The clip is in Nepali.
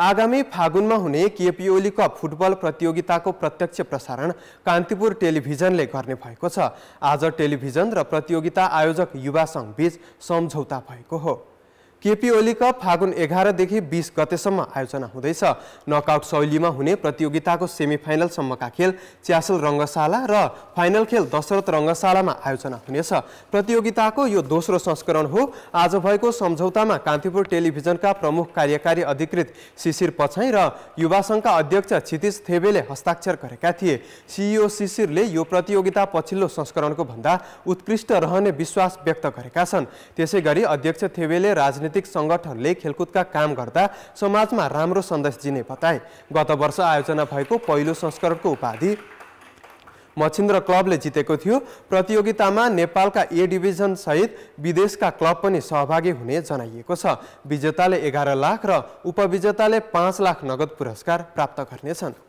आगामी फागुनमा हुने केपी ओली कप फुटबल प्रतियोगिताको प्रत्यक्ष प्रसारण कान्तिपुर टेलिभिजनले गर्ने भएको छ आज टेलिभिजन र प्रतियोगिता आयोजक युवा सङ्घबीच सम्झौता भएको हो केपी ओली कप फागुन एघारदेखि बिस गतेसम्म आयोजना हुँदैछ नकआउट शैलीमा हुने प्रतियोगिताको सेमी फाइनलसम्मका खेल च्यासल रङ्गशाला र फाइनल खेल दशरथ रङ्गशालामा आयोजना हुनेछ प्रतियोगिताको यो दोस्रो संस्करण हो आज भएको सम्झौतामा कान्तिपुर टेलिभिजनका प्रमुख कार्यकारी अधिकृत शिशिर पछाइ र युवा सङ्घका अध्यक्ष क्षितिज थेबेले हस्ताक्षर गरेका थिए सिइओ शिशिरले यो प्रतियोगिता पछिल्लो संस्करणको भन्दा उत्कृष्ट रहने विश्वास व्यक्त गरेका छन् त्यसै गरी अध्यक्ष थेबेले राजनीति राजनीतिक सङ्गठनले खेलकुदका काम गर्दा समाजमा राम्रो सन्देश दिने बताए गत वर्ष आयोजना भएको पहिलो संस्करणको उपाधि मछिन्द्र क्लबले जितेको थियो प्रतियोगितामा नेपालका ए डिभिजन सहित विदेशका क्लब पनि सहभागी हुने जनाइएको छ विजेताले एघार लाख र उपविजेताले पाँच लाख नगद पुरस्कार प्राप्त गर्नेछन्